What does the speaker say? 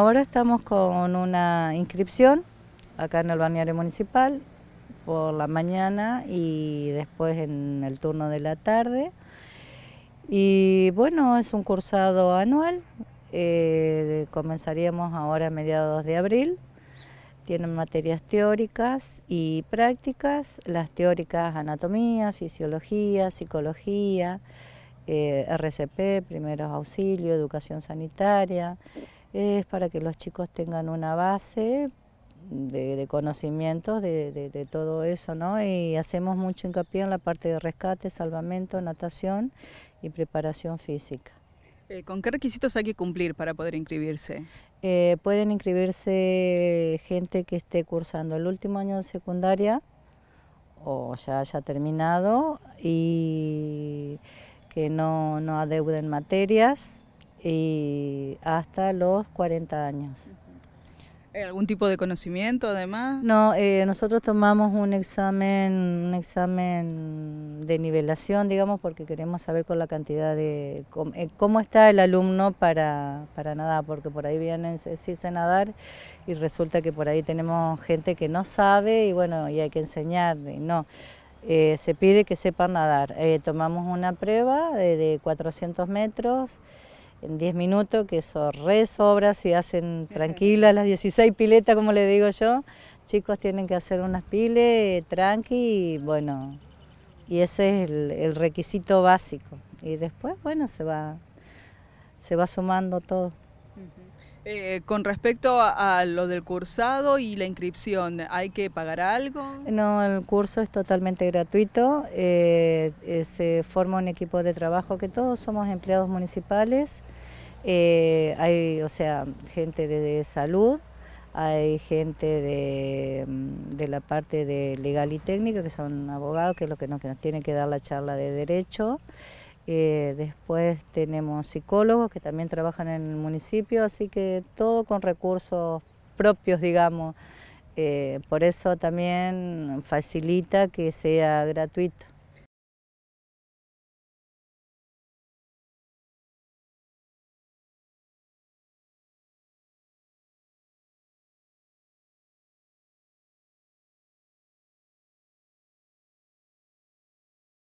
Ahora estamos con una inscripción acá en el balneario municipal por la mañana y después en el turno de la tarde. Y bueno, es un cursado anual, eh, comenzaríamos ahora a mediados de abril. Tienen materias teóricas y prácticas, las teóricas anatomía, fisiología, psicología, eh, RCP, primeros auxilios, educación sanitaria, es para que los chicos tengan una base de, conocimientos de, todo eso, ¿no? Y hacemos mucho hincapié en la parte de rescate, salvamento, natación y preparación física. Eh, ¿Con qué requisitos hay que cumplir para poder inscribirse? Eh, pueden inscribirse gente que esté cursando el último año de secundaria o ya haya terminado y que no, no adeuden materias, y hasta los 40 años. ¿Algún tipo de conocimiento además? No, eh, nosotros tomamos un examen, un examen de nivelación, digamos, porque queremos saber con la cantidad de... Eh, cómo, está el alumno para, para nadar, porque por ahí vienen, si decirse nadar y resulta que por ahí tenemos gente que no sabe y bueno, y hay que enseñar, no. Eh, se pide que sepan nadar. tomamos una prueba de, de 400 metros en 10 minutos, que eso re sobra, si hacen tranquilas las 16 piletas, como le digo yo, chicos tienen que hacer unas piles tranqui y bueno, y ese es el, el requisito básico. Y después, bueno, se va, se va sumando todo. Eh, con respecto a, lo del cursado y la inscripción, ¿hay que pagar algo? No, el curso es totalmente gratuito. Eh, eh, se forma un equipo de trabajo que todos somos empleados municipales. hay, o sea, gente de, salud, hay gente mm, de, la parte de legal y técnica, que son abogados, que es lo que nos, tiene que dar la charla de derecho. Eh, después tenemos psicólogos que también trabajan en el municipio, así que todo con recursos propios, digamos. Eh, por eso también facilita que sea gratuito.